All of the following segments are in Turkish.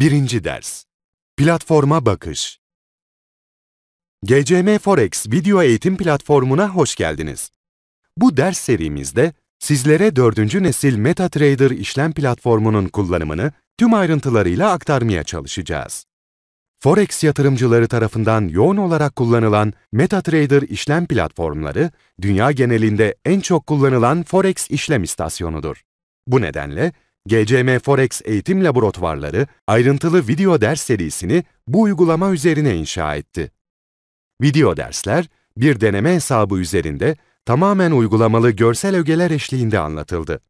1. Ders Platforma Bakış GCM Forex video eğitim platformuna hoş geldiniz. Bu ders serimizde sizlere 4. nesil MetaTrader işlem platformunun kullanımını tüm ayrıntılarıyla aktarmaya çalışacağız. Forex yatırımcıları tarafından yoğun olarak kullanılan MetaTrader işlem platformları, dünya genelinde en çok kullanılan Forex işlem istasyonudur. Bu nedenle, GCM Forex Eğitim Laboratuvarları ayrıntılı video ders serisini bu uygulama üzerine inşa etti. Video dersler, bir deneme hesabı üzerinde tamamen uygulamalı görsel ögeler eşliğinde anlatıldı.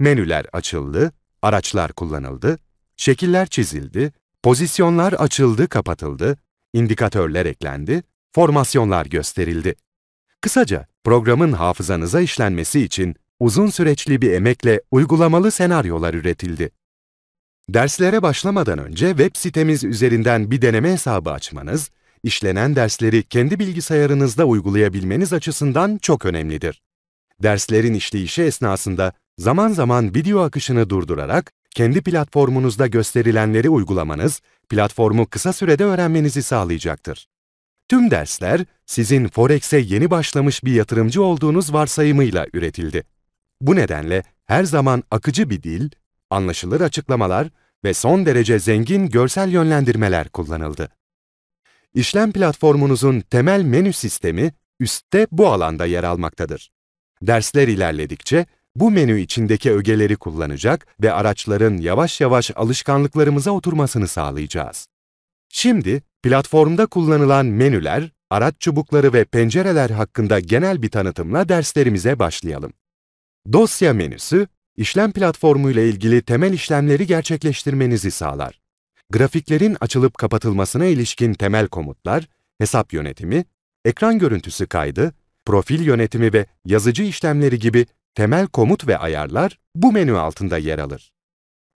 Menüler açıldı, araçlar kullanıldı, şekiller çizildi, pozisyonlar açıldı, kapatıldı, indikatörler eklendi, formasyonlar gösterildi. Kısaca programın hafızanıza işlenmesi için uzun süreçli bir emekle uygulamalı senaryolar üretildi. Derslere başlamadan önce web sitemiz üzerinden bir deneme hesabı açmanız, işlenen dersleri kendi bilgisayarınızda uygulayabilmeniz açısından çok önemlidir. Derslerin işleyişi esnasında zaman zaman video akışını durdurarak kendi platformunuzda gösterilenleri uygulamanız, platformu kısa sürede öğrenmenizi sağlayacaktır. Tüm dersler sizin Forex'e yeni başlamış bir yatırımcı olduğunuz varsayımıyla üretildi. Bu nedenle her zaman akıcı bir dil, anlaşılır açıklamalar ve son derece zengin görsel yönlendirmeler kullanıldı. İşlem platformunuzun temel menü sistemi üstte bu alanda yer almaktadır. Dersler ilerledikçe bu menü içindeki ögeleri kullanacak ve araçların yavaş yavaş alışkanlıklarımıza oturmasını sağlayacağız. Şimdi platformda kullanılan menüler, araç çubukları ve pencereler hakkında genel bir tanıtımla derslerimize başlayalım. Dosya menüsü, işlem platformu ile ilgili temel işlemleri gerçekleştirmenizi sağlar. Grafiklerin açılıp kapatılmasına ilişkin temel komutlar, hesap yönetimi, ekran görüntüsü kaydı, profil yönetimi ve yazıcı işlemleri gibi temel komut ve ayarlar bu menü altında yer alır.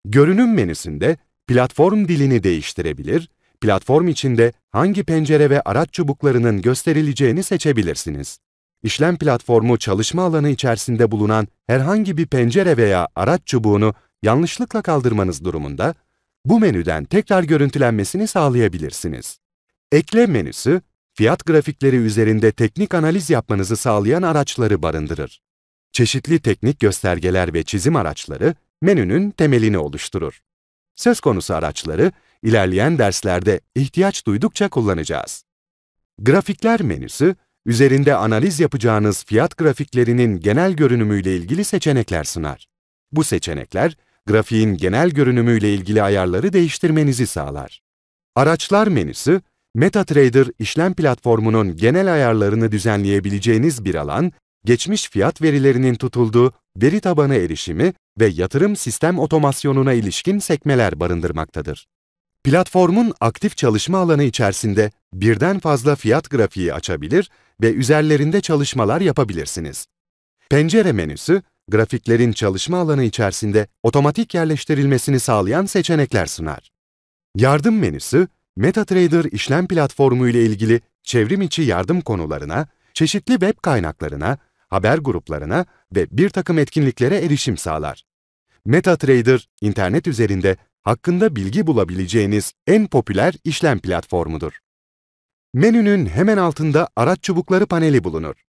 Görünüm menüsünde platform dilini değiştirebilir, platform içinde hangi pencere ve araç çubuklarının gösterileceğini seçebilirsiniz işlem platformu çalışma alanı içerisinde bulunan herhangi bir pencere veya araç çubuğunu yanlışlıkla kaldırmanız durumunda, bu menüden tekrar görüntülenmesini sağlayabilirsiniz. Ekle menüsü, fiyat grafikleri üzerinde teknik analiz yapmanızı sağlayan araçları barındırır. Çeşitli teknik göstergeler ve çizim araçları menünün temelini oluşturur. Söz konusu araçları ilerleyen derslerde ihtiyaç duydukça kullanacağız. Grafikler menüsü, üzerinde analiz yapacağınız fiyat grafiklerinin genel görünümüyle ilgili seçenekler sınar. Bu seçenekler, grafiğin genel görünümüyle ilgili ayarları değiştirmenizi sağlar. Araçlar menüsü, MetaTrader işlem platformunun genel ayarlarını düzenleyebileceğiniz bir alan, geçmiş fiyat verilerinin tutulduğu veri tabanı erişimi ve yatırım sistem otomasyonuna ilişkin sekmeler barındırmaktadır. Platformun aktif çalışma alanı içerisinde birden fazla fiyat grafiği açabilir ve üzerlerinde çalışmalar yapabilirsiniz. Pencere menüsü, grafiklerin çalışma alanı içerisinde otomatik yerleştirilmesini sağlayan seçenekler sunar. Yardım menüsü, MetaTrader işlem platformu ile ilgili çevrim içi yardım konularına, çeşitli web kaynaklarına, haber gruplarına ve bir takım etkinliklere erişim sağlar. MetaTrader, internet üzerinde hakkında bilgi bulabileceğiniz en popüler işlem platformudur. Menünün hemen altında araç çubukları paneli bulunur.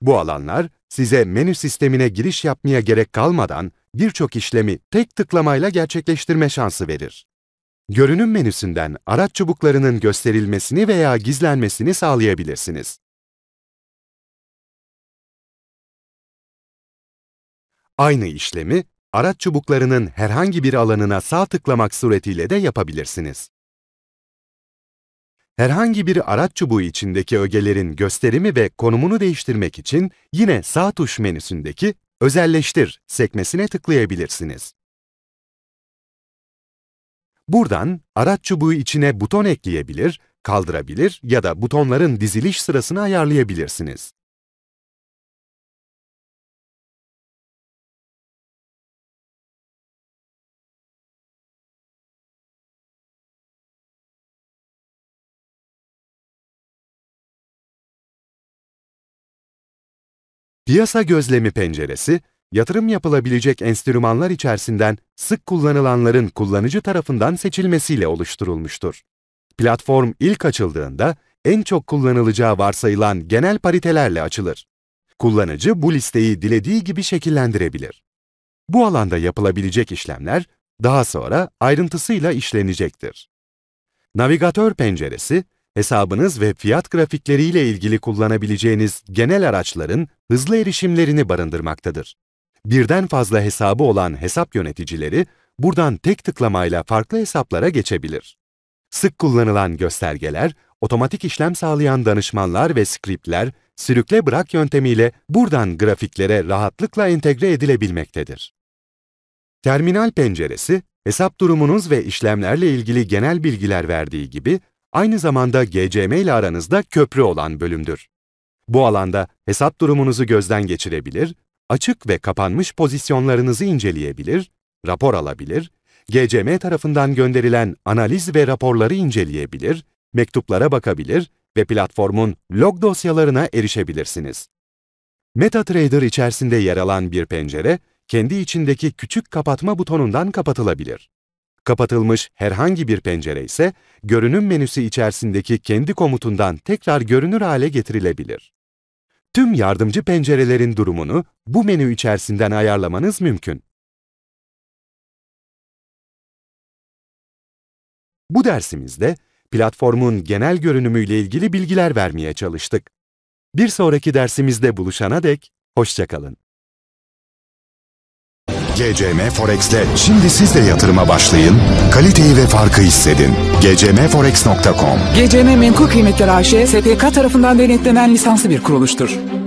Bu alanlar size menü sistemine giriş yapmaya gerek kalmadan birçok işlemi tek tıklamayla gerçekleştirme şansı verir. Görünüm menüsünden araç çubuklarının gösterilmesini veya gizlenmesini sağlayabilirsiniz. Aynı işlemi araç çubuklarının herhangi bir alanına sağ tıklamak suretiyle de yapabilirsiniz. Herhangi bir araç çubuğu içindeki ögelerin gösterimi ve konumunu değiştirmek için yine sağ tuş menüsündeki Özelleştir sekmesine tıklayabilirsiniz. Buradan araç çubuğu içine buton ekleyebilir, kaldırabilir ya da butonların diziliş sırasını ayarlayabilirsiniz. Piyasa gözlemi penceresi, yatırım yapılabilecek enstrümanlar içerisinden sık kullanılanların kullanıcı tarafından seçilmesiyle oluşturulmuştur. Platform ilk açıldığında en çok kullanılacağı varsayılan genel paritelerle açılır. Kullanıcı bu listeyi dilediği gibi şekillendirebilir. Bu alanda yapılabilecek işlemler daha sonra ayrıntısıyla işlenecektir. Navigatör penceresi, hesabınız ve fiyat grafikleriyle ilgili kullanabileceğiniz genel araçların hızlı erişimlerini barındırmaktadır. Birden fazla hesabı olan hesap yöneticileri buradan tek tıklamayla farklı hesaplara geçebilir. Sık kullanılan göstergeler, otomatik işlem sağlayan danışmanlar ve skriptler, sürükle bırak yöntemiyle buradan grafiklere rahatlıkla entegre edilebilmektedir. Terminal penceresi, hesap durumunuz ve işlemlerle ilgili genel bilgiler verdiği gibi, aynı zamanda GCM ile aranızda köprü olan bölümdür. Bu alanda hesap durumunuzu gözden geçirebilir, açık ve kapanmış pozisyonlarınızı inceleyebilir, rapor alabilir, GCM tarafından gönderilen analiz ve raporları inceleyebilir, mektuplara bakabilir ve platformun log dosyalarına erişebilirsiniz. MetaTrader içerisinde yer alan bir pencere, kendi içindeki küçük kapatma butonundan kapatılabilir. Kapatılmış herhangi bir pencere ise görünüm menüsü içerisindeki kendi komutundan tekrar görünür hale getirilebilir. Tüm yardımcı pencerelerin durumunu bu menü içerisinden ayarlamanız mümkün. Bu dersimizde platformun genel görünümüyle ilgili bilgiler vermeye çalıştık. Bir sonraki dersimizde buluşana dek hoşçakalın. GCM Forex'te şimdi siz de yatırıma başlayın, kaliteyi ve farkı hissedin. gcmforex.com GCM Menkul Kıymetler AŞ, SPK tarafından denetlenen lisanslı bir kuruluştur.